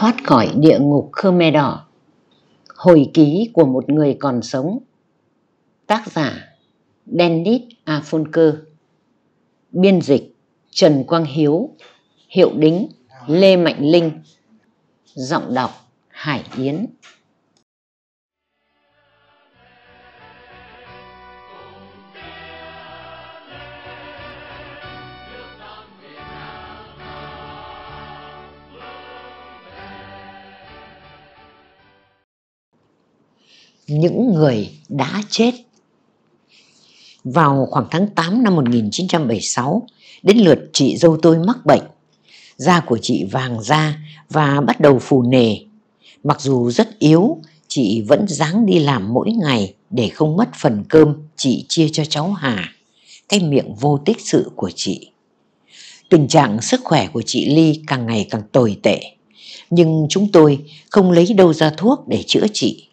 thoát khỏi địa ngục Khmer Đỏ. Hồi ký của một người còn sống. Tác giả Dennis A. Funker. Biên dịch Trần Quang Hiếu. Hiệu đính Lê Mạnh Linh. Giọng đọc Hải Yến. những người đã chết. Vào khoảng tháng 8 năm 1976, đến lượt chị dâu tôi mắc bệnh. Da của chị vàng da và bắt đầu phù nề. Mặc dù rất yếu, chị vẫn dáng đi làm mỗi ngày để không mất phần cơm chị chia cho cháu Hà, cái miệng vô tích sự của chị. Tình trạng sức khỏe của chị Ly càng ngày càng tồi tệ, nhưng chúng tôi không lấy đâu ra thuốc để chữa chị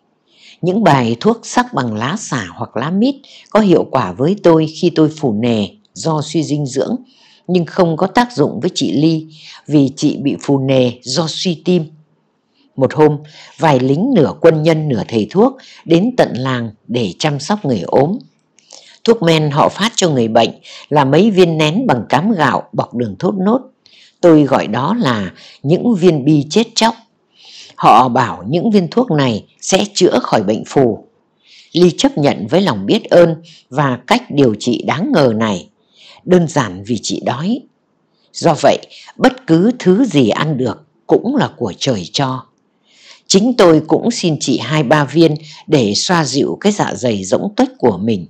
những bài thuốc sắc bằng lá xả hoặc lá mít có hiệu quả với tôi khi tôi phủ nề do suy dinh dưỡng nhưng không có tác dụng với chị Ly vì chị bị phù nề do suy tim. Một hôm, vài lính nửa quân nhân nửa thầy thuốc đến tận làng để chăm sóc người ốm. Thuốc men họ phát cho người bệnh là mấy viên nén bằng cám gạo bọc đường thốt nốt. Tôi gọi đó là những viên bi chết chóc. Họ bảo những viên thuốc này sẽ chữa khỏi bệnh phù. Ly chấp nhận với lòng biết ơn và cách điều trị đáng ngờ này. Đơn giản vì chị đói. Do vậy, bất cứ thứ gì ăn được cũng là của trời cho. Chính tôi cũng xin chị hai ba viên để xoa dịu cái dạ dày rỗng tuếch của mình.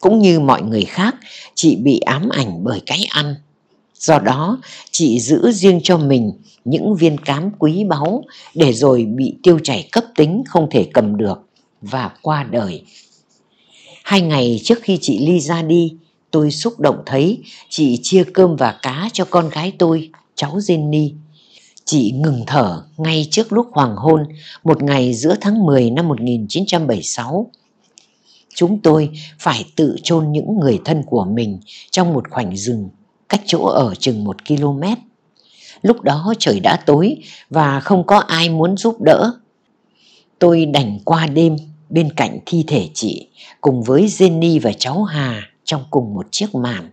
Cũng như mọi người khác, chị bị ám ảnh bởi cái ăn. Do đó, chị giữ riêng cho mình những viên cám quý báu để rồi bị tiêu chảy cấp tính không thể cầm được và qua đời. Hai ngày trước khi chị Ly ra đi, tôi xúc động thấy chị chia cơm và cá cho con gái tôi, cháu Jenny. Chị ngừng thở ngay trước lúc hoàng hôn, một ngày giữa tháng 10 năm 1976. Chúng tôi phải tự chôn những người thân của mình trong một khoảnh rừng cách chỗ ở chừng một km. Lúc đó trời đã tối và không có ai muốn giúp đỡ. Tôi đành qua đêm bên cạnh thi thể chị cùng với Jenny và cháu Hà trong cùng một chiếc màn.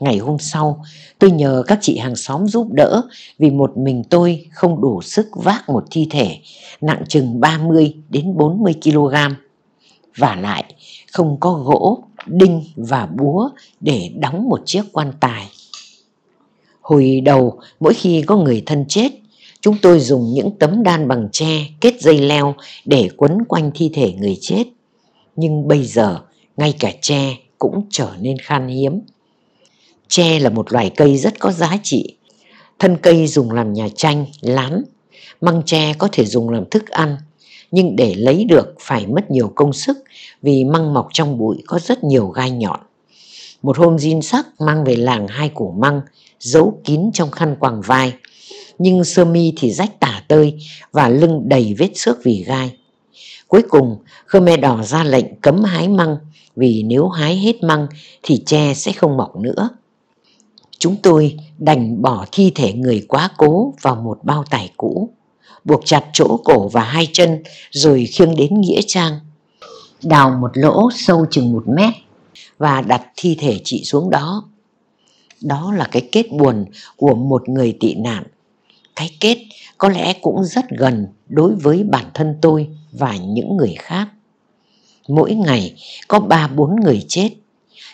Ngày hôm sau, tôi nhờ các chị hàng xóm giúp đỡ vì một mình tôi không đủ sức vác một thi thể nặng chừng 30 đến 40 kg. Và lại, không có gỗ đinh và búa để đóng một chiếc quan tài. Hồi đầu, mỗi khi có người thân chết, chúng tôi dùng những tấm đan bằng tre kết dây leo để quấn quanh thi thể người chết. Nhưng bây giờ, ngay cả tre cũng trở nên khan hiếm. Tre là một loài cây rất có giá trị. Thân cây dùng làm nhà tranh, lán. Măng tre có thể dùng làm thức ăn, nhưng để lấy được phải mất nhiều công sức vì măng mọc trong bụi có rất nhiều gai nhọn. Một hôm Jin Sắc mang về làng hai củ măng, giấu kín trong khăn quàng vai. Nhưng sơ mi thì rách tả tơi và lưng đầy vết xước vì gai. Cuối cùng, Khmer Đỏ ra lệnh cấm hái măng vì nếu hái hết măng thì tre sẽ không mọc nữa. Chúng tôi đành bỏ thi thể người quá cố vào một bao tải cũ buộc chặt chỗ cổ và hai chân rồi khiêng đến nghĩa trang. Đào một lỗ sâu chừng một mét và đặt thi thể chị xuống đó. Đó là cái kết buồn của một người tị nạn. Cái kết có lẽ cũng rất gần đối với bản thân tôi và những người khác. Mỗi ngày có ba bốn người chết.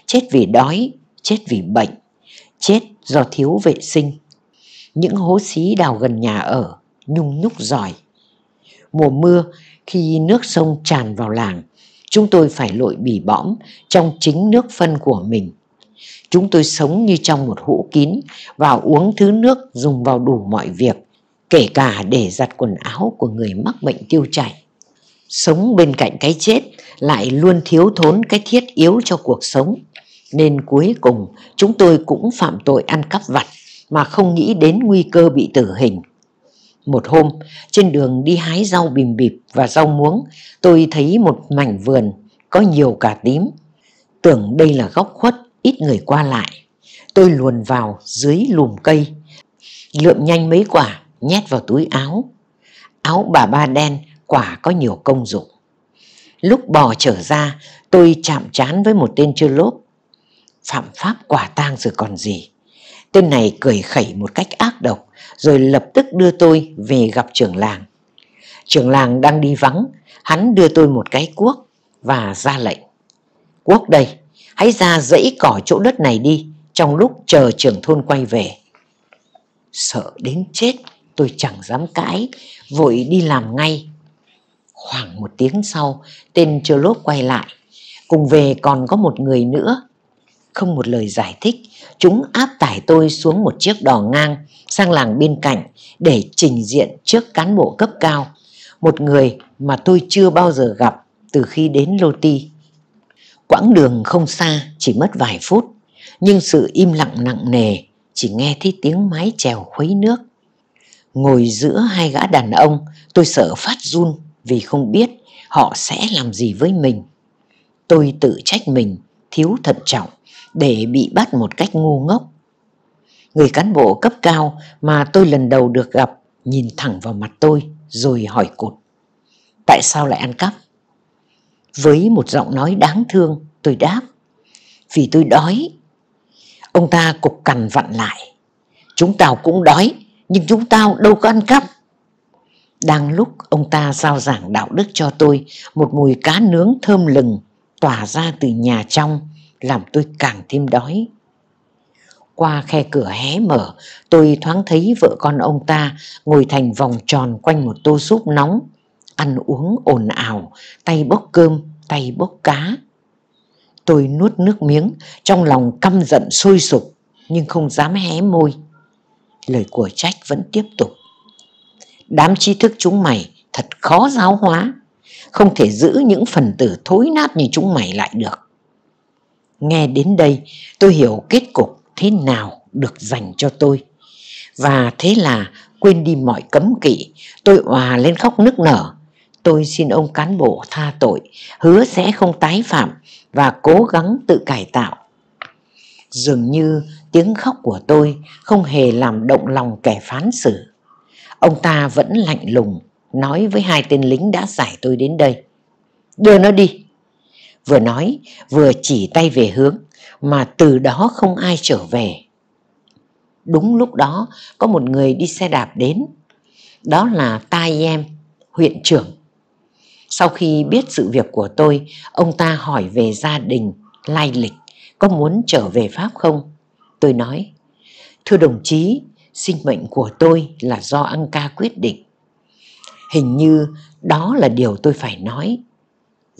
Chết vì đói, chết vì bệnh, chết do thiếu vệ sinh. Những hố xí đào gần nhà ở nhung nhúc giỏi. Mùa mưa, khi nước sông tràn vào làng, chúng tôi phải lội bì bõm trong chính nước phân của mình. Chúng tôi sống như trong một hũ kín và uống thứ nước dùng vào đủ mọi việc, kể cả để giặt quần áo của người mắc bệnh tiêu chảy. Sống bên cạnh cái chết lại luôn thiếu thốn cái thiết yếu cho cuộc sống, nên cuối cùng chúng tôi cũng phạm tội ăn cắp vặt mà không nghĩ đến nguy cơ bị tử hình một hôm, trên đường đi hái rau bìm bịp và rau muống, tôi thấy một mảnh vườn có nhiều cà tím. Tưởng đây là góc khuất, ít người qua lại. Tôi luồn vào dưới lùm cây, lượm nhanh mấy quả, nhét vào túi áo. Áo bà ba đen, quả có nhiều công dụng. Lúc bò trở ra, tôi chạm trán với một tên chưa lốp. Phạm pháp quả tang rồi còn gì. Tên này cười khẩy một cách ác độc, rồi lập tức đưa tôi về gặp trưởng làng. Trưởng làng đang đi vắng, hắn đưa tôi một cái cuốc và ra lệnh. cuốc đây, hãy ra dãy cỏ chỗ đất này đi, trong lúc chờ trưởng thôn quay về. Sợ đến chết, tôi chẳng dám cãi, vội đi làm ngay. Khoảng một tiếng sau, tên Chơ Lốp quay lại. Cùng về còn có một người nữa không một lời giải thích, chúng áp tải tôi xuống một chiếc đò ngang sang làng bên cạnh để trình diện trước cán bộ cấp cao, một người mà tôi chưa bao giờ gặp từ khi đến Lô Ti. Quãng đường không xa, chỉ mất vài phút, nhưng sự im lặng nặng nề, chỉ nghe thấy tiếng mái chèo khuấy nước. Ngồi giữa hai gã đàn ông, tôi sợ phát run vì không biết họ sẽ làm gì với mình. Tôi tự trách mình, thiếu thận trọng để bị bắt một cách ngu ngốc. Người cán bộ cấp cao mà tôi lần đầu được gặp nhìn thẳng vào mặt tôi rồi hỏi cột. Tại sao lại ăn cắp? Với một giọng nói đáng thương tôi đáp. Vì tôi đói. Ông ta cục cằn vặn lại. Chúng tao cũng đói nhưng chúng tao đâu có ăn cắp. Đang lúc ông ta giao giảng đạo đức cho tôi một mùi cá nướng thơm lừng tỏa ra từ nhà trong làm tôi càng thêm đói. Qua khe cửa hé mở, tôi thoáng thấy vợ con ông ta ngồi thành vòng tròn quanh một tô súp nóng, ăn uống ồn ào, tay bốc cơm, tay bốc cá. Tôi nuốt nước miếng, trong lòng căm giận sôi sục, nhưng không dám hé môi. Lời của trách vẫn tiếp tục. Đám trí thức chúng mày thật khó giáo hóa, không thể giữ những phần tử thối nát như chúng mày lại được. Nghe đến đây tôi hiểu kết cục thế nào được dành cho tôi. Và thế là quên đi mọi cấm kỵ, tôi hòa lên khóc nức nở. Tôi xin ông cán bộ tha tội, hứa sẽ không tái phạm và cố gắng tự cải tạo. Dường như tiếng khóc của tôi không hề làm động lòng kẻ phán xử. Ông ta vẫn lạnh lùng, nói với hai tên lính đã giải tôi đến đây. Đưa nó đi vừa nói vừa chỉ tay về hướng mà từ đó không ai trở về. Đúng lúc đó có một người đi xe đạp đến, đó là Tai Em, huyện trưởng. Sau khi biết sự việc của tôi, ông ta hỏi về gia đình, lai lịch, có muốn trở về Pháp không? Tôi nói, thưa đồng chí, sinh mệnh của tôi là do Anca quyết định. Hình như đó là điều tôi phải nói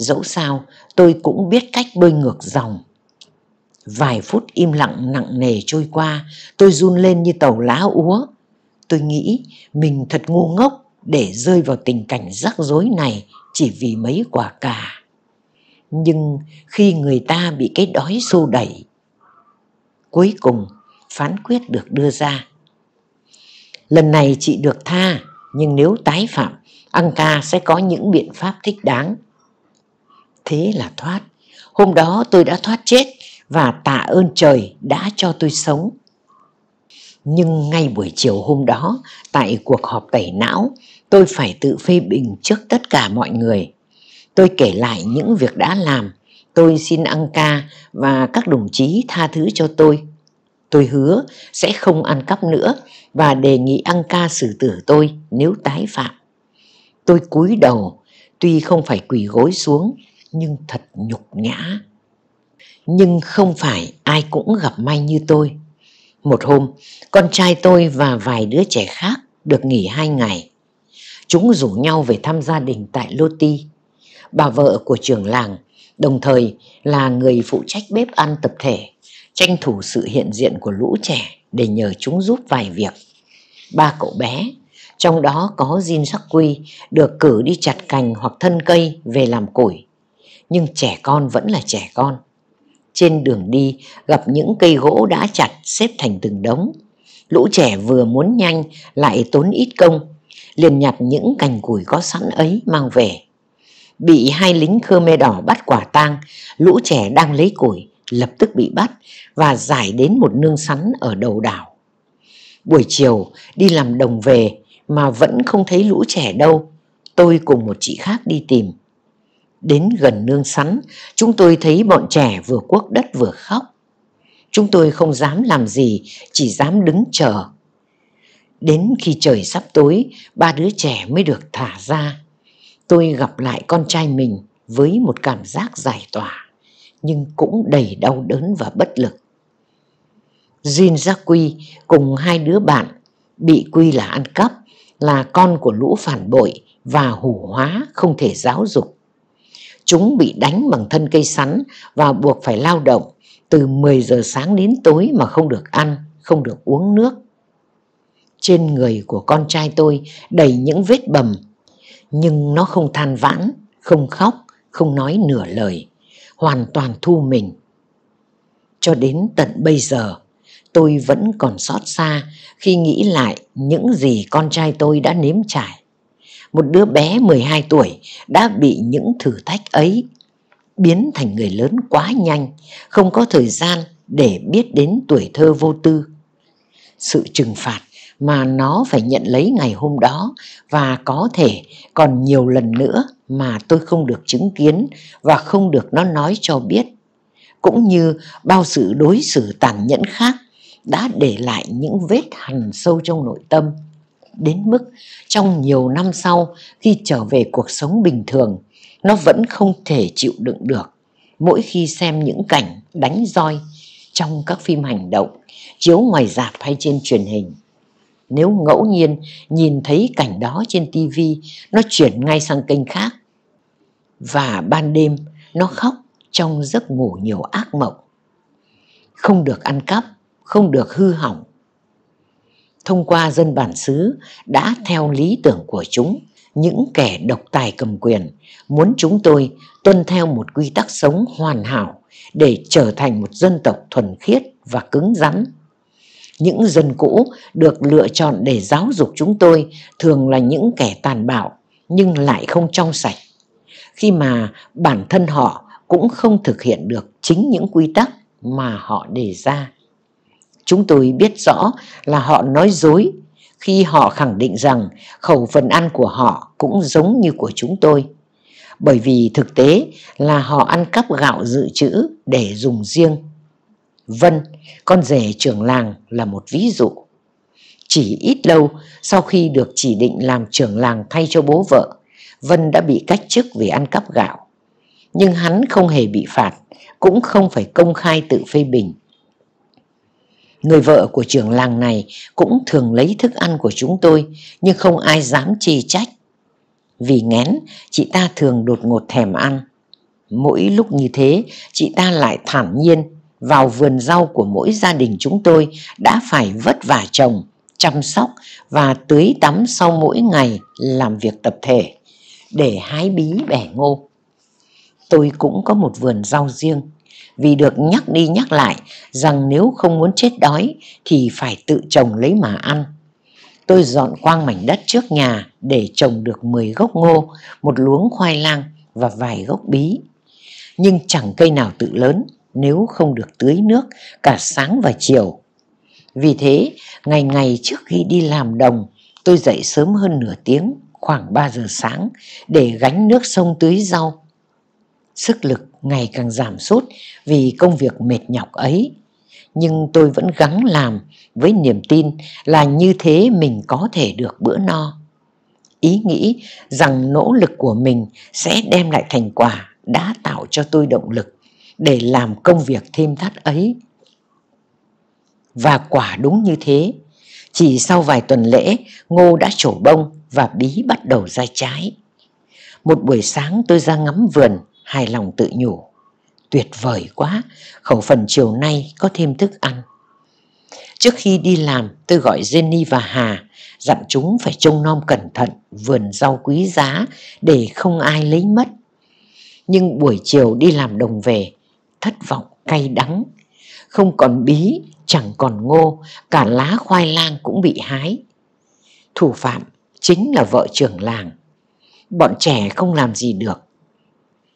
Dẫu sao tôi cũng biết cách bơi ngược dòng Vài phút im lặng nặng nề trôi qua Tôi run lên như tàu lá úa Tôi nghĩ mình thật ngu ngốc Để rơi vào tình cảnh rắc rối này Chỉ vì mấy quả cà Nhưng khi người ta bị cái đói xô đẩy Cuối cùng phán quyết được đưa ra Lần này chị được tha Nhưng nếu tái phạm Anka sẽ có những biện pháp thích đáng thế là thoát. Hôm đó tôi đã thoát chết và tạ ơn trời đã cho tôi sống. Nhưng ngay buổi chiều hôm đó, tại cuộc họp tẩy não, tôi phải tự phê bình trước tất cả mọi người. Tôi kể lại những việc đã làm, tôi xin ăn ca và các đồng chí tha thứ cho tôi. Tôi hứa sẽ không ăn cắp nữa và đề nghị ăn ca xử tử tôi nếu tái phạm. Tôi cúi đầu, tuy không phải quỳ gối xuống nhưng thật nhục nhã. Nhưng không phải ai cũng gặp may như tôi. Một hôm, con trai tôi và vài đứa trẻ khác được nghỉ hai ngày. Chúng rủ nhau về thăm gia đình tại Lô Bà vợ của trưởng làng, đồng thời là người phụ trách bếp ăn tập thể, tranh thủ sự hiện diện của lũ trẻ để nhờ chúng giúp vài việc. Ba cậu bé, trong đó có Jin Sắc Quy, được cử đi chặt cành hoặc thân cây về làm củi nhưng trẻ con vẫn là trẻ con. Trên đường đi gặp những cây gỗ đã chặt xếp thành từng đống. Lũ trẻ vừa muốn nhanh lại tốn ít công, liền nhặt những cành củi có sẵn ấy mang về. Bị hai lính Khmer đỏ bắt quả tang, lũ trẻ đang lấy củi lập tức bị bắt và giải đến một nương sắn ở đầu đảo. Buổi chiều đi làm đồng về mà vẫn không thấy lũ trẻ đâu. Tôi cùng một chị khác đi tìm đến gần nương sắn, chúng tôi thấy bọn trẻ vừa cuốc đất vừa khóc. Chúng tôi không dám làm gì, chỉ dám đứng chờ. Đến khi trời sắp tối, ba đứa trẻ mới được thả ra. Tôi gặp lại con trai mình với một cảm giác giải tỏa, nhưng cũng đầy đau đớn và bất lực. Jin Giác Quy cùng hai đứa bạn bị Quy là ăn cắp, là con của lũ phản bội và hủ hóa không thể giáo dục. Chúng bị đánh bằng thân cây sắn và buộc phải lao động từ 10 giờ sáng đến tối mà không được ăn, không được uống nước. Trên người của con trai tôi đầy những vết bầm, nhưng nó không than vãn, không khóc, không nói nửa lời, hoàn toàn thu mình. Cho đến tận bây giờ, tôi vẫn còn xót xa khi nghĩ lại những gì con trai tôi đã nếm trải một đứa bé 12 tuổi đã bị những thử thách ấy biến thành người lớn quá nhanh, không có thời gian để biết đến tuổi thơ vô tư. Sự trừng phạt mà nó phải nhận lấy ngày hôm đó và có thể còn nhiều lần nữa mà tôi không được chứng kiến và không được nó nói cho biết. Cũng như bao sự đối xử tàn nhẫn khác đã để lại những vết hằn sâu trong nội tâm đến mức trong nhiều năm sau khi trở về cuộc sống bình thường, nó vẫn không thể chịu đựng được. Mỗi khi xem những cảnh đánh roi trong các phim hành động, chiếu ngoài rạp hay trên truyền hình. Nếu ngẫu nhiên nhìn thấy cảnh đó trên TV, nó chuyển ngay sang kênh khác. Và ban đêm, nó khóc trong giấc ngủ nhiều ác mộng. Không được ăn cắp, không được hư hỏng, thông qua dân bản xứ đã theo lý tưởng của chúng, những kẻ độc tài cầm quyền, muốn chúng tôi tuân theo một quy tắc sống hoàn hảo để trở thành một dân tộc thuần khiết và cứng rắn. Những dân cũ được lựa chọn để giáo dục chúng tôi thường là những kẻ tàn bạo nhưng lại không trong sạch. Khi mà bản thân họ cũng không thực hiện được chính những quy tắc mà họ đề ra. Chúng tôi biết rõ là họ nói dối khi họ khẳng định rằng khẩu phần ăn của họ cũng giống như của chúng tôi. Bởi vì thực tế là họ ăn cắp gạo dự trữ để dùng riêng. Vân, con rể trưởng làng là một ví dụ. Chỉ ít lâu sau khi được chỉ định làm trưởng làng thay cho bố vợ, Vân đã bị cách chức vì ăn cắp gạo. Nhưng hắn không hề bị phạt, cũng không phải công khai tự phê bình. Người vợ của trưởng làng này cũng thường lấy thức ăn của chúng tôi nhưng không ai dám chỉ trách. Vì ngén, chị ta thường đột ngột thèm ăn. Mỗi lúc như thế, chị ta lại thản nhiên vào vườn rau của mỗi gia đình chúng tôi đã phải vất vả trồng, chăm sóc và tưới tắm sau mỗi ngày làm việc tập thể để hái bí bẻ ngô. Tôi cũng có một vườn rau riêng vì được nhắc đi nhắc lại rằng nếu không muốn chết đói thì phải tự trồng lấy mà ăn. Tôi dọn quang mảnh đất trước nhà để trồng được 10 gốc ngô, một luống khoai lang và vài gốc bí. Nhưng chẳng cây nào tự lớn nếu không được tưới nước cả sáng và chiều. Vì thế, ngày ngày trước khi đi làm đồng, tôi dậy sớm hơn nửa tiếng, khoảng 3 giờ sáng, để gánh nước sông tưới rau. Sức lực ngày càng giảm sút vì công việc mệt nhọc ấy. Nhưng tôi vẫn gắng làm với niềm tin là như thế mình có thể được bữa no. Ý nghĩ rằng nỗ lực của mình sẽ đem lại thành quả đã tạo cho tôi động lực để làm công việc thêm thắt ấy. Và quả đúng như thế, chỉ sau vài tuần lễ, ngô đã trổ bông và bí bắt đầu ra trái. Một buổi sáng tôi ra ngắm vườn, hài lòng tự nhủ. Tuyệt vời quá, khẩu phần chiều nay có thêm thức ăn. Trước khi đi làm, tôi gọi Jenny và Hà, dặn chúng phải trông nom cẩn thận vườn rau quý giá để không ai lấy mất. Nhưng buổi chiều đi làm đồng về, thất vọng cay đắng. Không còn bí, chẳng còn ngô, cả lá khoai lang cũng bị hái. Thủ phạm chính là vợ trưởng làng. Bọn trẻ không làm gì được,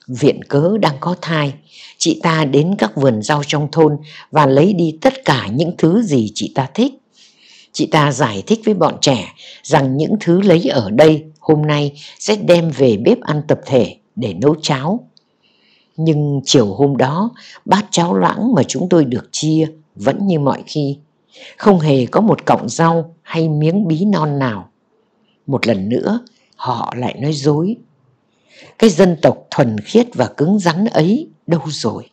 viện cớ đang có thai. Chị ta đến các vườn rau trong thôn và lấy đi tất cả những thứ gì chị ta thích. Chị ta giải thích với bọn trẻ rằng những thứ lấy ở đây hôm nay sẽ đem về bếp ăn tập thể để nấu cháo. Nhưng chiều hôm đó, bát cháo loãng mà chúng tôi được chia vẫn như mọi khi. Không hề có một cọng rau hay miếng bí non nào. Một lần nữa, họ lại nói dối cái dân tộc thuần khiết và cứng rắn ấy đâu rồi?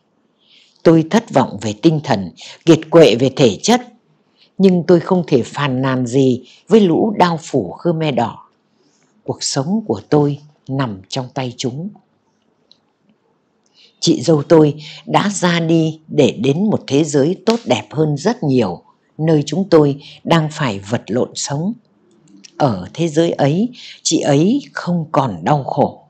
Tôi thất vọng về tinh thần, kiệt quệ về thể chất, nhưng tôi không thể phàn nàn gì với lũ đao phủ Khmer Đỏ. Cuộc sống của tôi nằm trong tay chúng. Chị dâu tôi đã ra đi để đến một thế giới tốt đẹp hơn rất nhiều, nơi chúng tôi đang phải vật lộn sống. Ở thế giới ấy, chị ấy không còn đau khổ.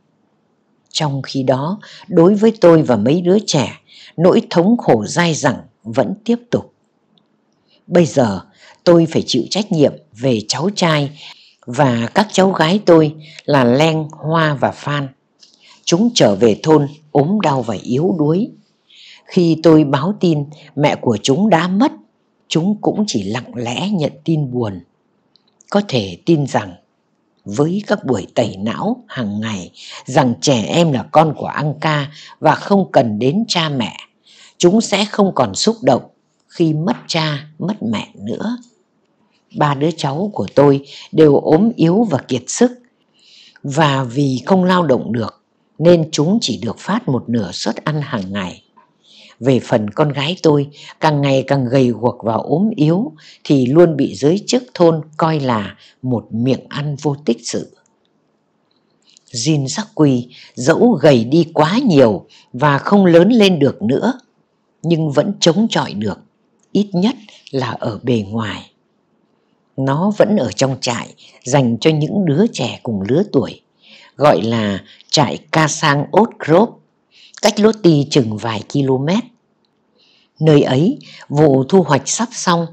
Trong khi đó, đối với tôi và mấy đứa trẻ, nỗi thống khổ dai dẳng vẫn tiếp tục. Bây giờ, tôi phải chịu trách nhiệm về cháu trai và các cháu gái tôi là Len, Hoa và Phan. Chúng trở về thôn ốm đau và yếu đuối. Khi tôi báo tin mẹ của chúng đã mất, chúng cũng chỉ lặng lẽ nhận tin buồn. Có thể tin rằng với các buổi tẩy não hàng ngày rằng trẻ em là con của Anka và không cần đến cha mẹ. Chúng sẽ không còn xúc động khi mất cha, mất mẹ nữa. Ba đứa cháu của tôi đều ốm yếu và kiệt sức và vì không lao động được nên chúng chỉ được phát một nửa suất ăn hàng ngày. Về phần con gái tôi, càng ngày càng gầy guộc và ốm yếu thì luôn bị giới chức thôn coi là một miệng ăn vô tích sự. Jin Sắc Quỳ dẫu gầy đi quá nhiều và không lớn lên được nữa, nhưng vẫn chống chọi được, ít nhất là ở bề ngoài. Nó vẫn ở trong trại dành cho những đứa trẻ cùng lứa tuổi, gọi là trại Ca Sang Ốt cách Lốt Tì chừng vài km. Nơi ấy, vụ thu hoạch sắp xong,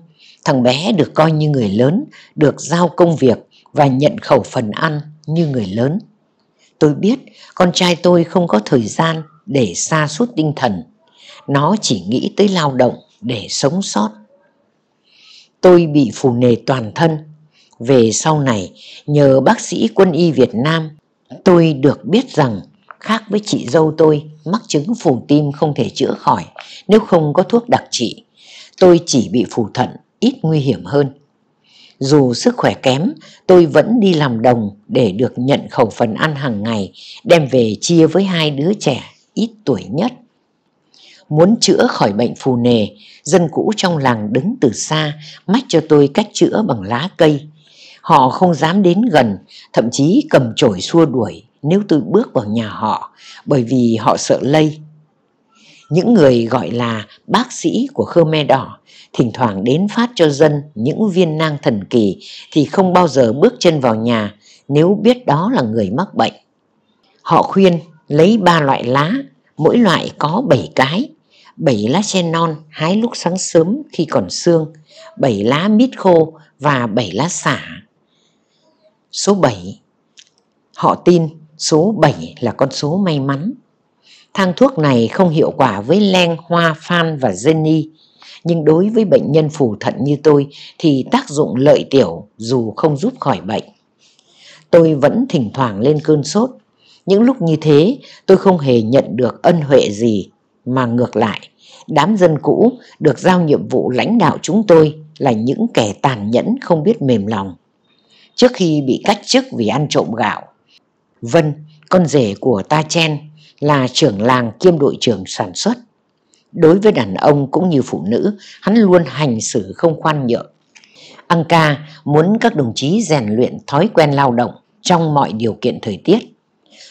thằng bé được coi như người lớn, được giao công việc và nhận khẩu phần ăn như người lớn. Tôi biết con trai tôi không có thời gian để xa suốt tinh thần. Nó chỉ nghĩ tới lao động để sống sót. Tôi bị phù nề toàn thân. Về sau này, nhờ bác sĩ quân y Việt Nam, tôi được biết rằng khác với chị dâu tôi mắc chứng phù tim không thể chữa khỏi nếu không có thuốc đặc trị. Tôi chỉ bị phù thận, ít nguy hiểm hơn. Dù sức khỏe kém, tôi vẫn đi làm đồng để được nhận khẩu phần ăn hàng ngày, đem về chia với hai đứa trẻ ít tuổi nhất. Muốn chữa khỏi bệnh phù nề, dân cũ trong làng đứng từ xa, mách cho tôi cách chữa bằng lá cây. Họ không dám đến gần, thậm chí cầm chổi xua đuổi nếu tôi bước vào nhà họ, bởi vì họ sợ lây những người gọi là bác sĩ của Khmer Đỏ thỉnh thoảng đến phát cho dân những viên nang thần kỳ thì không bao giờ bước chân vào nhà nếu biết đó là người mắc bệnh. Họ khuyên lấy ba loại lá, mỗi loại có 7 cái, 7 lá sen non hái lúc sáng sớm khi còn sương, 7 lá mít khô và 7 lá xả. Số 7 Họ tin số 7 là con số may mắn Thang thuốc này không hiệu quả với Len, Hoa, Phan và Jenny. Nhưng đối với bệnh nhân phù thận như tôi thì tác dụng lợi tiểu dù không giúp khỏi bệnh. Tôi vẫn thỉnh thoảng lên cơn sốt. Những lúc như thế tôi không hề nhận được ân huệ gì mà ngược lại. Đám dân cũ được giao nhiệm vụ lãnh đạo chúng tôi là những kẻ tàn nhẫn không biết mềm lòng. Trước khi bị cách chức vì ăn trộm gạo, Vân, con rể của Ta Chen là trưởng làng kiêm đội trưởng sản xuất. Đối với đàn ông cũng như phụ nữ, hắn luôn hành xử không khoan nhượng. Anka muốn các đồng chí rèn luyện thói quen lao động trong mọi điều kiện thời tiết.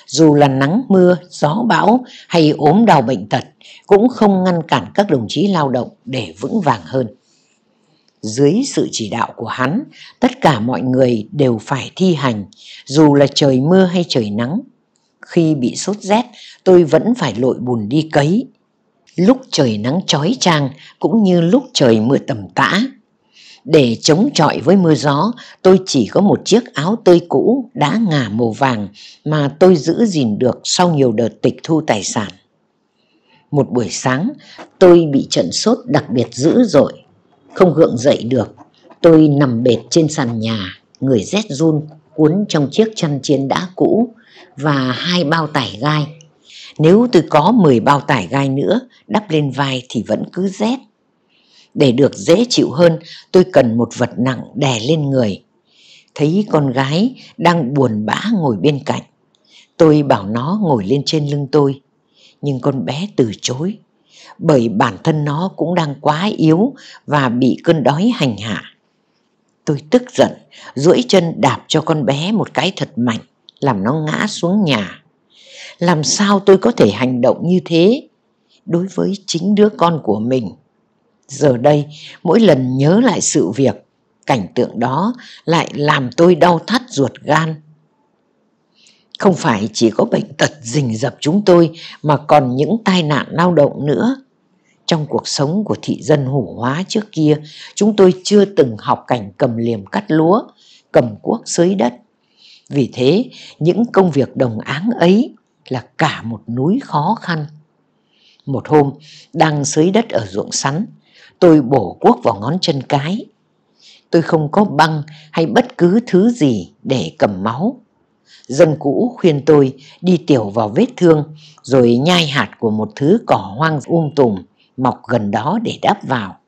Dù là nắng mưa, gió bão hay ốm đau bệnh tật cũng không ngăn cản các đồng chí lao động để vững vàng hơn. Dưới sự chỉ đạo của hắn, tất cả mọi người đều phải thi hành, dù là trời mưa hay trời nắng. Khi bị sốt rét, tôi vẫn phải lội bùn đi cấy. Lúc trời nắng chói chang cũng như lúc trời mưa tầm tã. Để chống chọi với mưa gió, tôi chỉ có một chiếc áo tơi cũ đã ngả màu vàng mà tôi giữ gìn được sau nhiều đợt tịch thu tài sản. Một buổi sáng, tôi bị trận sốt đặc biệt dữ dội. Không gượng dậy được, tôi nằm bệt trên sàn nhà, người rét run cuốn trong chiếc chăn chiên đã cũ và hai bao tải gai nếu tôi có 10 bao tải gai nữa đắp lên vai thì vẫn cứ rét. Để được dễ chịu hơn, tôi cần một vật nặng đè lên người. Thấy con gái đang buồn bã ngồi bên cạnh. Tôi bảo nó ngồi lên trên lưng tôi. Nhưng con bé từ chối. Bởi bản thân nó cũng đang quá yếu và bị cơn đói hành hạ. Tôi tức giận, duỗi chân đạp cho con bé một cái thật mạnh, làm nó ngã xuống nhà làm sao tôi có thể hành động như thế đối với chính đứa con của mình giờ đây mỗi lần nhớ lại sự việc cảnh tượng đó lại làm tôi đau thắt ruột gan không phải chỉ có bệnh tật rình rập chúng tôi mà còn những tai nạn lao động nữa trong cuộc sống của thị dân hủ hóa trước kia chúng tôi chưa từng học cảnh cầm liềm cắt lúa cầm cuốc xới đất vì thế những công việc đồng áng ấy là cả một núi khó khăn. Một hôm, đang xới đất ở ruộng sắn, tôi bổ cuốc vào ngón chân cái. Tôi không có băng hay bất cứ thứ gì để cầm máu. Dân cũ khuyên tôi đi tiểu vào vết thương rồi nhai hạt của một thứ cỏ hoang um tùm mọc gần đó để đáp vào.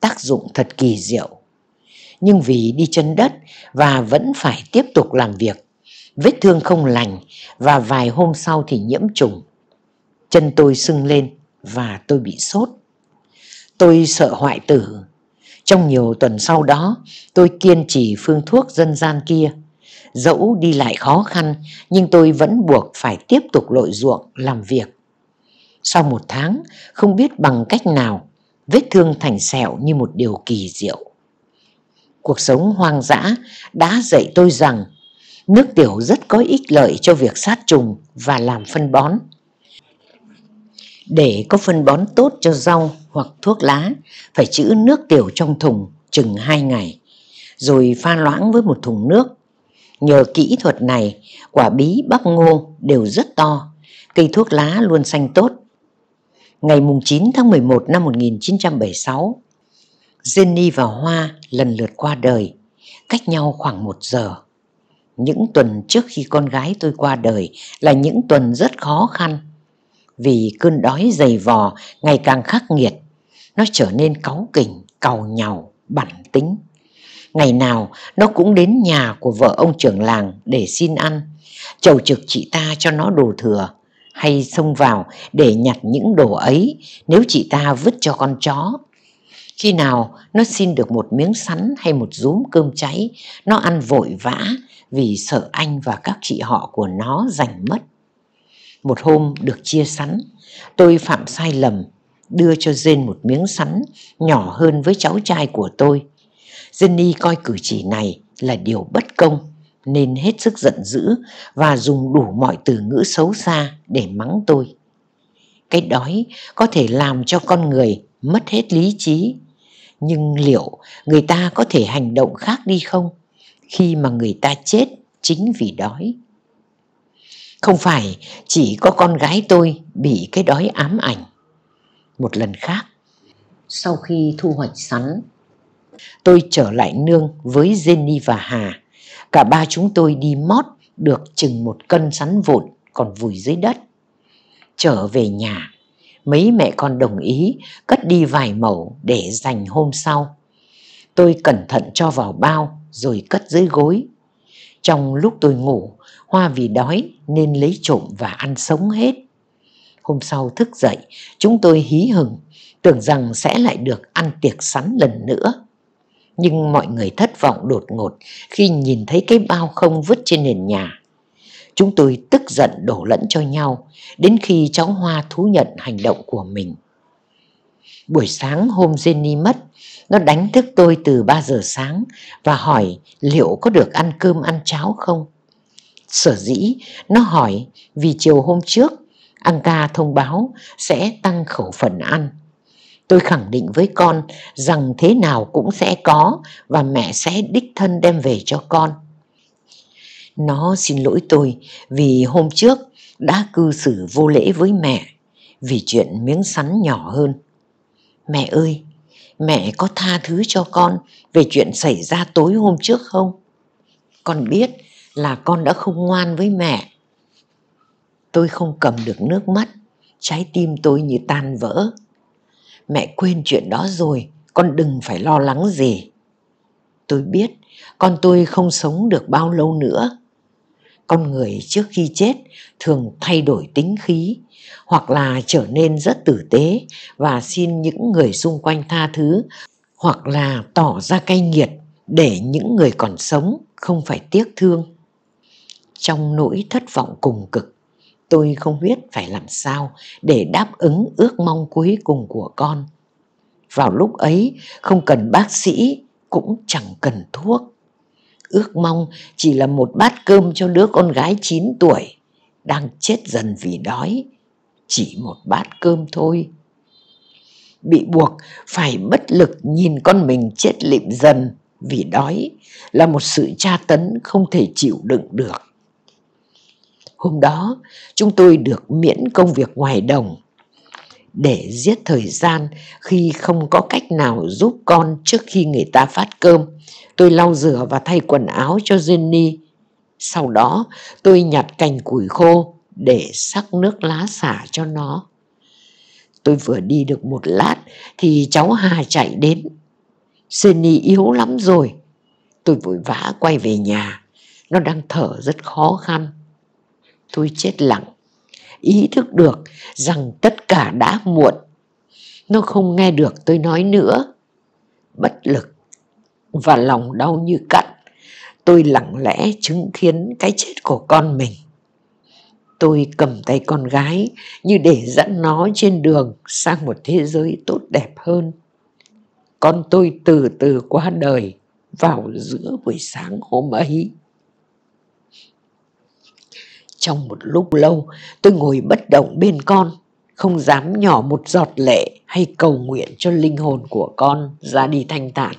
Tác dụng thật kỳ diệu. Nhưng vì đi chân đất và vẫn phải tiếp tục làm việc vết thương không lành và vài hôm sau thì nhiễm trùng. Chân tôi sưng lên và tôi bị sốt. Tôi sợ hoại tử. Trong nhiều tuần sau đó, tôi kiên trì phương thuốc dân gian kia. Dẫu đi lại khó khăn, nhưng tôi vẫn buộc phải tiếp tục lội ruộng làm việc. Sau một tháng, không biết bằng cách nào, vết thương thành sẹo như một điều kỳ diệu. Cuộc sống hoang dã đã dạy tôi rằng Nước tiểu rất có ích lợi cho việc sát trùng và làm phân bón. Để có phân bón tốt cho rau hoặc thuốc lá, phải trữ nước tiểu trong thùng chừng 2 ngày, rồi pha loãng với một thùng nước. Nhờ kỹ thuật này, quả bí bắp ngô đều rất to, cây thuốc lá luôn xanh tốt. Ngày 9 tháng 11 năm 1976, Jenny và Hoa lần lượt qua đời, cách nhau khoảng một giờ. Những tuần trước khi con gái tôi qua đời là những tuần rất khó khăn. Vì cơn đói dày vò ngày càng khắc nghiệt, nó trở nên cáu kỉnh, cầu nhàu, bản tính. Ngày nào nó cũng đến nhà của vợ ông trưởng làng để xin ăn, chầu trực chị ta cho nó đồ thừa hay xông vào để nhặt những đồ ấy nếu chị ta vứt cho con chó. Khi nào nó xin được một miếng sắn hay một rúm cơm cháy, nó ăn vội vã vì sợ anh và các chị họ của nó giành mất. Một hôm được chia sắn, tôi phạm sai lầm, đưa cho Dên một miếng sắn nhỏ hơn với cháu trai của tôi. Jenny coi cử chỉ này là điều bất công nên hết sức giận dữ và dùng đủ mọi từ ngữ xấu xa để mắng tôi. Cái đói có thể làm cho con người mất hết lý trí nhưng liệu người ta có thể hành động khác đi không khi mà người ta chết chính vì đói không phải chỉ có con gái tôi bị cái đói ám ảnh một lần khác sau khi thu hoạch sắn tôi trở lại nương với jenny và hà cả ba chúng tôi đi mót được chừng một cân sắn vụn còn vùi dưới đất trở về nhà mấy mẹ con đồng ý cất đi vài mẩu để dành hôm sau. Tôi cẩn thận cho vào bao rồi cất dưới gối. Trong lúc tôi ngủ, Hoa vì đói nên lấy trộm và ăn sống hết. Hôm sau thức dậy, chúng tôi hí hửng, tưởng rằng sẽ lại được ăn tiệc sắn lần nữa. Nhưng mọi người thất vọng đột ngột khi nhìn thấy cái bao không vứt trên nền nhà. Chúng tôi tức giận đổ lẫn cho nhau đến khi cháu Hoa thú nhận hành động của mình. Buổi sáng hôm Jenny mất, nó đánh thức tôi từ 3 giờ sáng và hỏi liệu có được ăn cơm ăn cháo không. Sở dĩ nó hỏi vì chiều hôm trước Anka thông báo sẽ tăng khẩu phần ăn. Tôi khẳng định với con rằng thế nào cũng sẽ có và mẹ sẽ đích thân đem về cho con. Nó xin lỗi tôi vì hôm trước đã cư xử vô lễ với mẹ vì chuyện miếng sắn nhỏ hơn. Mẹ ơi, mẹ có tha thứ cho con về chuyện xảy ra tối hôm trước không? Con biết là con đã không ngoan với mẹ. Tôi không cầm được nước mắt, trái tim tôi như tan vỡ. Mẹ quên chuyện đó rồi, con đừng phải lo lắng gì. Tôi biết con tôi không sống được bao lâu nữa con người trước khi chết thường thay đổi tính khí hoặc là trở nên rất tử tế và xin những người xung quanh tha thứ hoặc là tỏ ra cay nghiệt để những người còn sống không phải tiếc thương trong nỗi thất vọng cùng cực tôi không biết phải làm sao để đáp ứng ước mong cuối cùng của con vào lúc ấy không cần bác sĩ cũng chẳng cần thuốc ước mong chỉ là một bát cơm cho đứa con gái 9 tuổi đang chết dần vì đói, chỉ một bát cơm thôi. Bị buộc phải bất lực nhìn con mình chết lịm dần vì đói là một sự tra tấn không thể chịu đựng được. Hôm đó, chúng tôi được miễn công việc ngoài đồng để giết thời gian khi không có cách nào giúp con trước khi người ta phát cơm. Tôi lau rửa và thay quần áo cho Jenny. Sau đó tôi nhặt cành củi khô để sắc nước lá xả cho nó. Tôi vừa đi được một lát thì cháu Hà chạy đến. Jenny yếu lắm rồi. Tôi vội vã quay về nhà. Nó đang thở rất khó khăn. Tôi chết lặng ý thức được rằng tất cả đã muộn nó không nghe được tôi nói nữa bất lực và lòng đau như cắt tôi lặng lẽ chứng kiến cái chết của con mình tôi cầm tay con gái như để dẫn nó trên đường sang một thế giới tốt đẹp hơn con tôi từ từ qua đời vào giữa buổi sáng hôm ấy trong một lúc lâu, tôi ngồi bất động bên con, không dám nhỏ một giọt lệ hay cầu nguyện cho linh hồn của con ra đi thanh thản.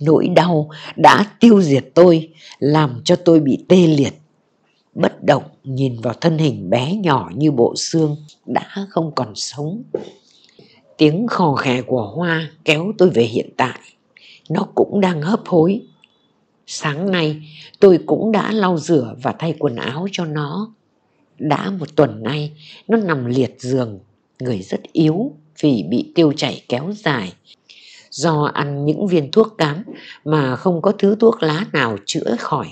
Nỗi đau đã tiêu diệt tôi, làm cho tôi bị tê liệt. Bất động nhìn vào thân hình bé nhỏ như bộ xương đã không còn sống. Tiếng khò khè của hoa kéo tôi về hiện tại. Nó cũng đang hấp hối Sáng nay tôi cũng đã lau rửa và thay quần áo cho nó. Đã một tuần nay nó nằm liệt giường, người rất yếu vì bị tiêu chảy kéo dài. Do ăn những viên thuốc cám mà không có thứ thuốc lá nào chữa khỏi.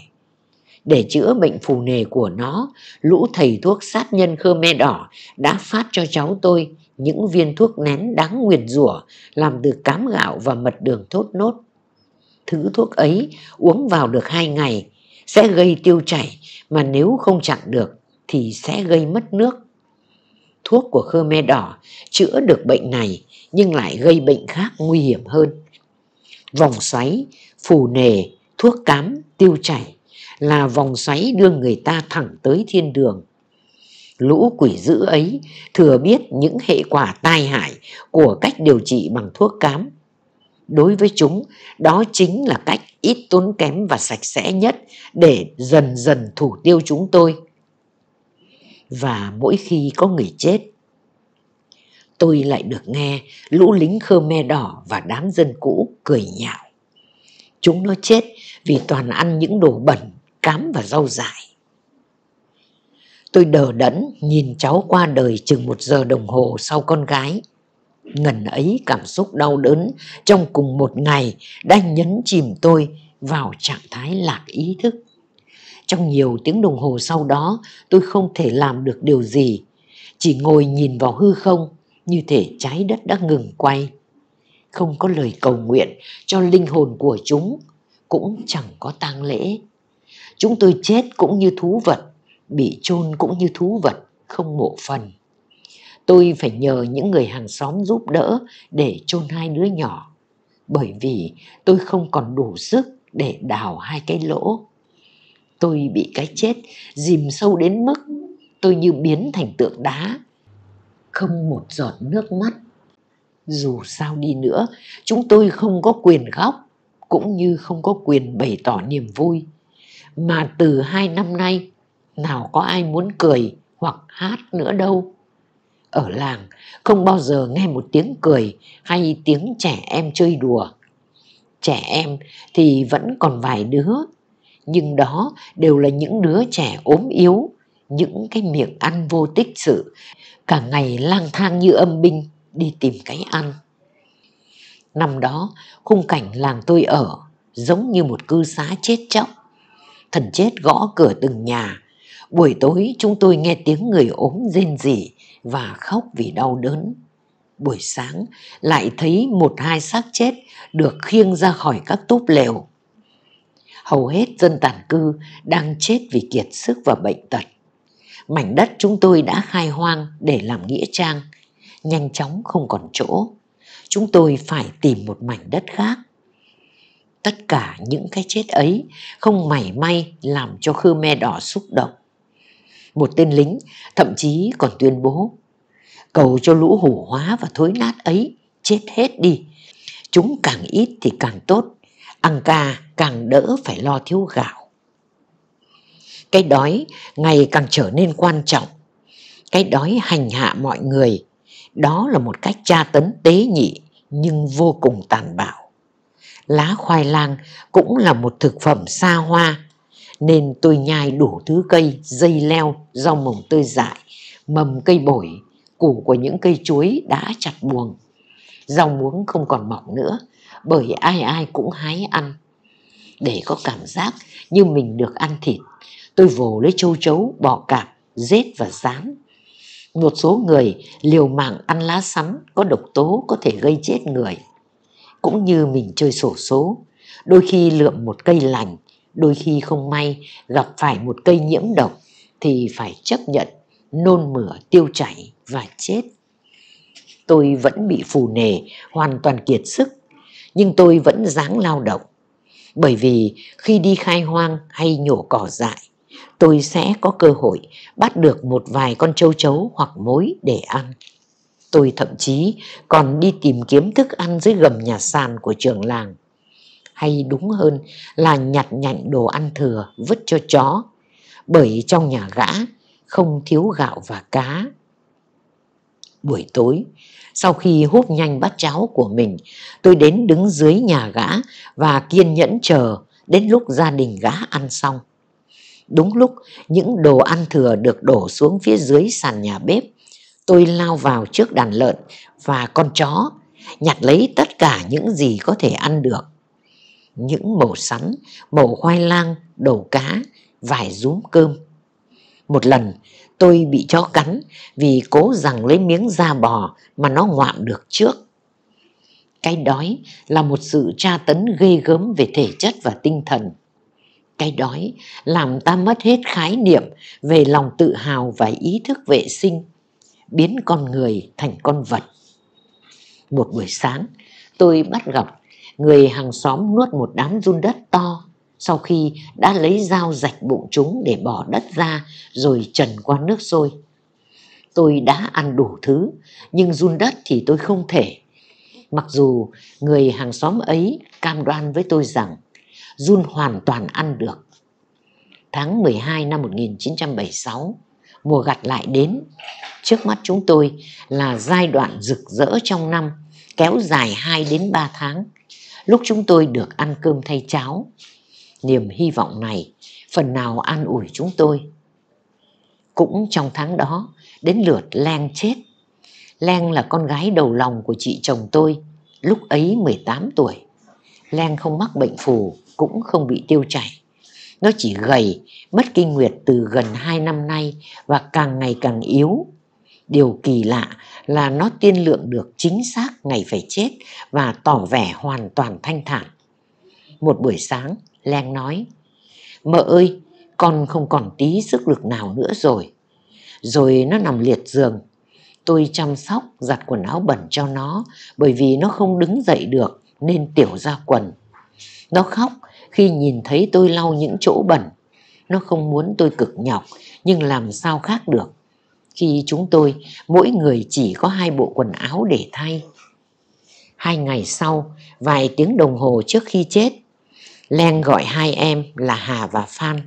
Để chữa bệnh phù nề của nó, lũ thầy thuốc sát nhân khơ me Đỏ đã phát cho cháu tôi những viên thuốc nén đáng nguyền rủa làm từ cám gạo và mật đường thốt nốt thứ thuốc ấy uống vào được hai ngày sẽ gây tiêu chảy mà nếu không chặn được thì sẽ gây mất nước. Thuốc của khơ me đỏ chữa được bệnh này nhưng lại gây bệnh khác nguy hiểm hơn. Vòng xoáy, phù nề, thuốc cám, tiêu chảy là vòng xoáy đưa người ta thẳng tới thiên đường. Lũ quỷ dữ ấy thừa biết những hệ quả tai hại của cách điều trị bằng thuốc cám đối với chúng đó chính là cách ít tốn kém và sạch sẽ nhất để dần dần thủ tiêu chúng tôi và mỗi khi có người chết tôi lại được nghe lũ lính khơ me đỏ và đám dân cũ cười nhạo chúng nó chết vì toàn ăn những đồ bẩn cám và rau dại tôi đờ đẫn nhìn cháu qua đời chừng một giờ đồng hồ sau con gái ngần ấy cảm xúc đau đớn trong cùng một ngày đã nhấn chìm tôi vào trạng thái lạc ý thức. Trong nhiều tiếng đồng hồ sau đó, tôi không thể làm được điều gì, chỉ ngồi nhìn vào hư không như thể trái đất đã ngừng quay. Không có lời cầu nguyện cho linh hồn của chúng, cũng chẳng có tang lễ. Chúng tôi chết cũng như thú vật, bị chôn cũng như thú vật, không mộ phần. Tôi phải nhờ những người hàng xóm giúp đỡ để chôn hai đứa nhỏ, bởi vì tôi không còn đủ sức để đào hai cái lỗ. Tôi bị cái chết dìm sâu đến mức tôi như biến thành tượng đá, không một giọt nước mắt. Dù sao đi nữa, chúng tôi không có quyền khóc, cũng như không có quyền bày tỏ niềm vui. Mà từ hai năm nay, nào có ai muốn cười hoặc hát nữa đâu ở làng không bao giờ nghe một tiếng cười hay tiếng trẻ em chơi đùa. Trẻ em thì vẫn còn vài đứa, nhưng đó đều là những đứa trẻ ốm yếu, những cái miệng ăn vô tích sự, cả ngày lang thang như âm binh đi tìm cái ăn. Năm đó, khung cảnh làng tôi ở giống như một cư xá chết chóc. Thần chết gõ cửa từng nhà, buổi tối chúng tôi nghe tiếng người ốm rên rỉ và khóc vì đau đớn. Buổi sáng lại thấy một hai xác chết được khiêng ra khỏi các túp lều. Hầu hết dân tàn cư đang chết vì kiệt sức và bệnh tật. Mảnh đất chúng tôi đã khai hoang để làm nghĩa trang, nhanh chóng không còn chỗ. Chúng tôi phải tìm một mảnh đất khác. Tất cả những cái chết ấy không mảy may làm cho me đỏ xúc động một tên lính thậm chí còn tuyên bố cầu cho lũ hủ hóa và thối nát ấy chết hết đi chúng càng ít thì càng tốt ăn ca càng đỡ phải lo thiếu gạo cái đói ngày càng trở nên quan trọng cái đói hành hạ mọi người đó là một cách tra tấn tế nhị nhưng vô cùng tàn bạo lá khoai lang cũng là một thực phẩm xa hoa nên tôi nhai đủ thứ cây, dây leo, rau mồng tươi dại, mầm cây bổi, củ của những cây chuối đã chặt buồng. Rau muống không còn mọc nữa, bởi ai ai cũng hái ăn. Để có cảm giác như mình được ăn thịt, tôi vồ lấy châu chấu, bọ cạp, rết và rán. Một số người liều mạng ăn lá sắn có độc tố có thể gây chết người. Cũng như mình chơi sổ số, đôi khi lượm một cây lành đôi khi không may gặp phải một cây nhiễm độc thì phải chấp nhận nôn mửa tiêu chảy và chết. Tôi vẫn bị phù nề, hoàn toàn kiệt sức, nhưng tôi vẫn dáng lao động. Bởi vì khi đi khai hoang hay nhổ cỏ dại, tôi sẽ có cơ hội bắt được một vài con châu chấu hoặc mối để ăn. Tôi thậm chí còn đi tìm kiếm thức ăn dưới gầm nhà sàn của trường làng hay đúng hơn là nhặt nhạnh đồ ăn thừa vứt cho chó, bởi trong nhà gã không thiếu gạo và cá. Buổi tối, sau khi húp nhanh bát cháo của mình, tôi đến đứng dưới nhà gã và kiên nhẫn chờ đến lúc gia đình gã ăn xong. Đúng lúc những đồ ăn thừa được đổ xuống phía dưới sàn nhà bếp, tôi lao vào trước đàn lợn và con chó, nhặt lấy tất cả những gì có thể ăn được những mẩu sắn, mẩu khoai lang, đầu cá, vải rúm cơm. Một lần tôi bị chó cắn vì cố rằng lấy miếng da bò mà nó ngoạm được trước. Cái đói là một sự tra tấn ghê gớm về thể chất và tinh thần. Cái đói làm ta mất hết khái niệm về lòng tự hào và ý thức vệ sinh, biến con người thành con vật. Một buổi sáng, tôi bắt gặp người hàng xóm nuốt một đám run đất to sau khi đã lấy dao rạch bụng chúng để bỏ đất ra rồi trần qua nước sôi. Tôi đã ăn đủ thứ, nhưng run đất thì tôi không thể. Mặc dù người hàng xóm ấy cam đoan với tôi rằng run hoàn toàn ăn được. Tháng 12 năm 1976, mùa gặt lại đến. Trước mắt chúng tôi là giai đoạn rực rỡ trong năm, kéo dài 2 đến 3 tháng lúc chúng tôi được ăn cơm thay cháo. Niềm hy vọng này phần nào an ủi chúng tôi. Cũng trong tháng đó, đến lượt Leng chết. Leng là con gái đầu lòng của chị chồng tôi, lúc ấy 18 tuổi. Leng không mắc bệnh phù, cũng không bị tiêu chảy. Nó chỉ gầy, mất kinh nguyệt từ gần 2 năm nay và càng ngày càng yếu. Điều kỳ lạ là nó tiên lượng được chính xác ngày phải chết và tỏ vẻ hoàn toàn thanh thản. Một buổi sáng, Len nói, Mợ ơi, con không còn tí sức lực nào nữa rồi. Rồi nó nằm liệt giường. Tôi chăm sóc, giặt quần áo bẩn cho nó bởi vì nó không đứng dậy được nên tiểu ra quần. Nó khóc khi nhìn thấy tôi lau những chỗ bẩn. Nó không muốn tôi cực nhọc nhưng làm sao khác được khi chúng tôi mỗi người chỉ có hai bộ quần áo để thay. Hai ngày sau, vài tiếng đồng hồ trước khi chết, Len gọi hai em là Hà và Phan,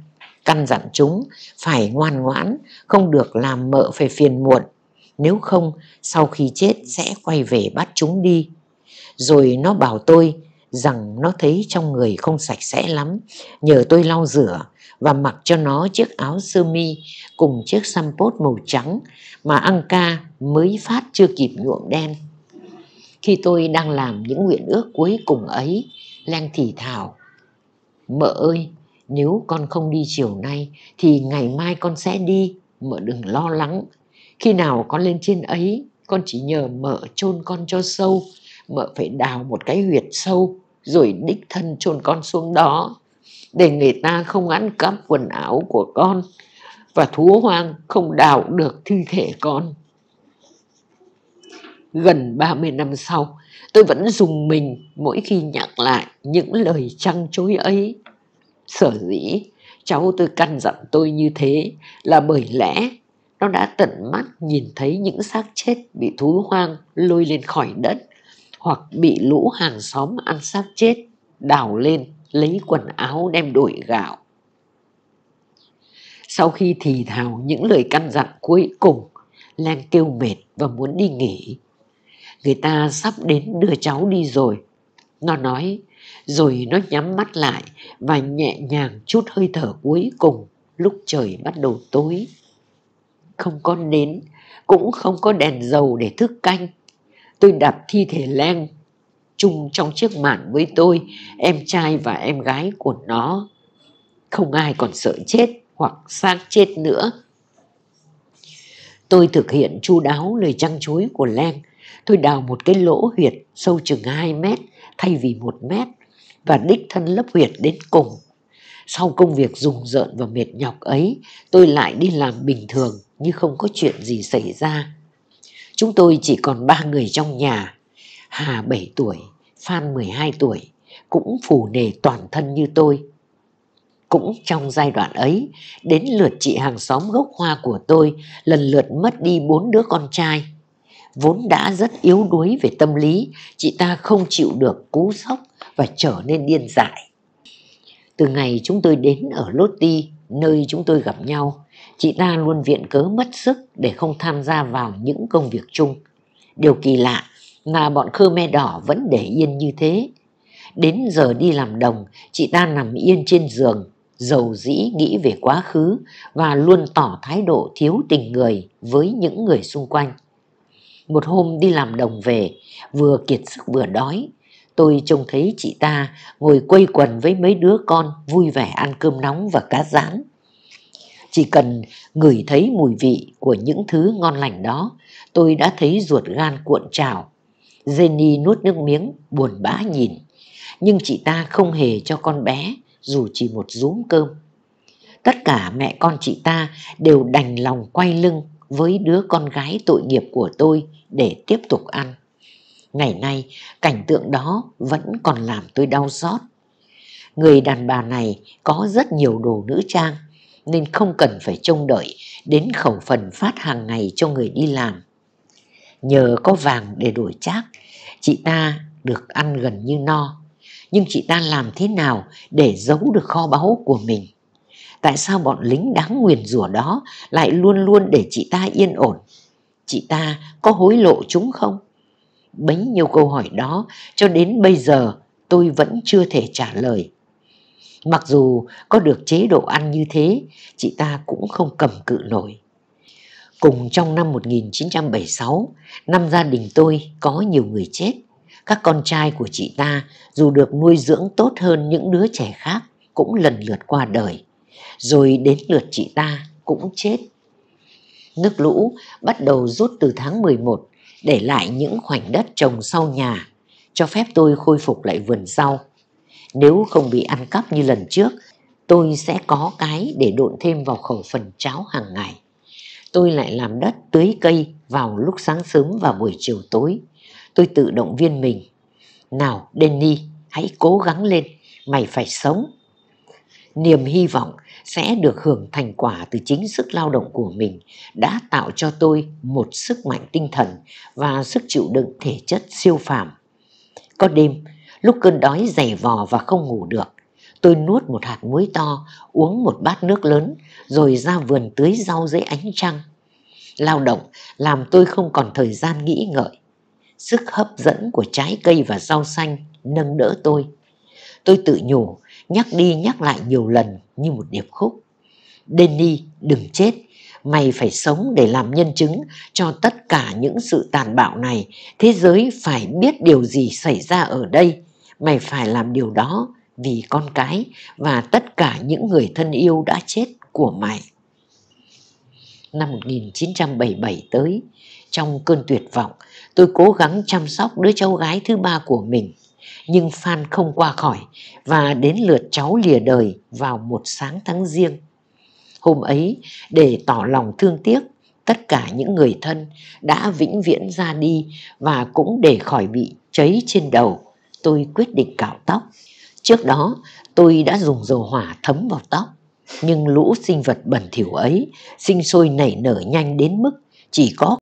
căn dặn chúng phải ngoan ngoãn, không được làm mợ phải phiền muộn. Nếu không, sau khi chết sẽ quay về bắt chúng đi. Rồi nó bảo tôi rằng nó thấy trong người không sạch sẽ lắm, nhờ tôi lau rửa và mặc cho nó chiếc áo sơ mi cùng chiếc xăm pốt màu trắng mà Anka mới phát chưa kịp nhuộm đen. Khi tôi đang làm những nguyện ước cuối cùng ấy, Len thì thảo Mợ ơi, nếu con không đi chiều nay thì ngày mai con sẽ đi, mợ đừng lo lắng. Khi nào con lên trên ấy, con chỉ nhờ mợ chôn con cho sâu, mợ phải đào một cái huyệt sâu rồi đích thân chôn con xuống đó để người ta không ăn cắp quần áo của con và thú hoang không đào được thi thể con. Gần 30 năm sau, tôi vẫn dùng mình mỗi khi nhắc lại những lời trăng chối ấy. Sở dĩ cháu tôi căn dặn tôi như thế là bởi lẽ nó đã tận mắt nhìn thấy những xác chết bị thú hoang lôi lên khỏi đất hoặc bị lũ hàng xóm ăn xác chết đào lên lấy quần áo đem đổi gạo. Sau khi thì thào những lời căn dặn cuối cùng, Lan kêu mệt và muốn đi nghỉ. Người ta sắp đến đưa cháu đi rồi. Nó nói, rồi nó nhắm mắt lại và nhẹ nhàng chút hơi thở cuối cùng lúc trời bắt đầu tối. Không có nến, cũng không có đèn dầu để thức canh. Tôi đặt thi thể Lan chung trong chiếc màn với tôi, em trai và em gái của nó. Không ai còn sợ chết hoặc xác chết nữa. Tôi thực hiện chu đáo lời trăng chuối của Len. Tôi đào một cái lỗ huyệt sâu chừng 2 mét thay vì một mét và đích thân lấp huyệt đến cùng. Sau công việc rùng rợn và mệt nhọc ấy, tôi lại đi làm bình thường như không có chuyện gì xảy ra. Chúng tôi chỉ còn ba người trong nhà. Hà 7 tuổi, Phan 12 tuổi, cũng phủ nề toàn thân như tôi. Cũng trong giai đoạn ấy, đến lượt chị hàng xóm gốc hoa của tôi lần lượt mất đi bốn đứa con trai. Vốn đã rất yếu đuối về tâm lý, chị ta không chịu được cú sốc và trở nên điên dại. Từ ngày chúng tôi đến ở Loti, nơi chúng tôi gặp nhau, chị ta luôn viện cớ mất sức để không tham gia vào những công việc chung. Điều kỳ lạ mà bọn Khmer đỏ vẫn để yên như thế. Đến giờ đi làm đồng, chị ta nằm yên trên giường, dầu dĩ nghĩ về quá khứ và luôn tỏ thái độ thiếu tình người với những người xung quanh. Một hôm đi làm đồng về, vừa kiệt sức vừa đói, tôi trông thấy chị ta ngồi quây quần với mấy đứa con vui vẻ ăn cơm nóng và cá rán. Chỉ cần ngửi thấy mùi vị của những thứ ngon lành đó, tôi đã thấy ruột gan cuộn trào Jenny nuốt nước miếng, buồn bã nhìn. Nhưng chị ta không hề cho con bé, dù chỉ một rúm cơm. Tất cả mẹ con chị ta đều đành lòng quay lưng với đứa con gái tội nghiệp của tôi để tiếp tục ăn. Ngày nay, cảnh tượng đó vẫn còn làm tôi đau xót. Người đàn bà này có rất nhiều đồ nữ trang, nên không cần phải trông đợi đến khẩu phần phát hàng ngày cho người đi làm Nhờ có vàng để đổi chác, chị ta được ăn gần như no. Nhưng chị ta làm thế nào để giấu được kho báu của mình? Tại sao bọn lính đáng nguyền rủa đó lại luôn luôn để chị ta yên ổn? Chị ta có hối lộ chúng không? Bấy nhiêu câu hỏi đó cho đến bây giờ tôi vẫn chưa thể trả lời. Mặc dù có được chế độ ăn như thế, chị ta cũng không cầm cự nổi cùng trong năm 1976, năm gia đình tôi có nhiều người chết. Các con trai của chị ta dù được nuôi dưỡng tốt hơn những đứa trẻ khác cũng lần lượt qua đời. Rồi đến lượt chị ta cũng chết. Nước lũ bắt đầu rút từ tháng 11 để lại những khoảnh đất trồng sau nhà cho phép tôi khôi phục lại vườn rau. Nếu không bị ăn cắp như lần trước, tôi sẽ có cái để độn thêm vào khẩu phần cháo hàng ngày tôi lại làm đất tưới cây vào lúc sáng sớm và buổi chiều tối. Tôi tự động viên mình. Nào Denny, hãy cố gắng lên, mày phải sống. Niềm hy vọng sẽ được hưởng thành quả từ chính sức lao động của mình đã tạo cho tôi một sức mạnh tinh thần và sức chịu đựng thể chất siêu phàm. Có đêm, lúc cơn đói dày vò và không ngủ được, Tôi nuốt một hạt muối to, uống một bát nước lớn, rồi ra vườn tưới rau dưới ánh trăng. Lao động làm tôi không còn thời gian nghĩ ngợi. Sức hấp dẫn của trái cây và rau xanh nâng đỡ tôi. Tôi tự nhủ, nhắc đi nhắc lại nhiều lần như một điệp khúc. Denny, đừng chết, mày phải sống để làm nhân chứng cho tất cả những sự tàn bạo này. Thế giới phải biết điều gì xảy ra ở đây. Mày phải làm điều đó vì con cái và tất cả những người thân yêu đã chết của mày Năm 1977 tới, trong cơn tuyệt vọng, tôi cố gắng chăm sóc đứa cháu gái thứ ba của mình. Nhưng Phan không qua khỏi và đến lượt cháu lìa đời vào một sáng tháng riêng. Hôm ấy, để tỏ lòng thương tiếc, tất cả những người thân đã vĩnh viễn ra đi và cũng để khỏi bị cháy trên đầu, tôi quyết định cạo tóc. Trước đó, tôi đã dùng dầu hỏa thấm vào tóc, nhưng lũ sinh vật bẩn thỉu ấy sinh sôi nảy nở nhanh đến mức chỉ có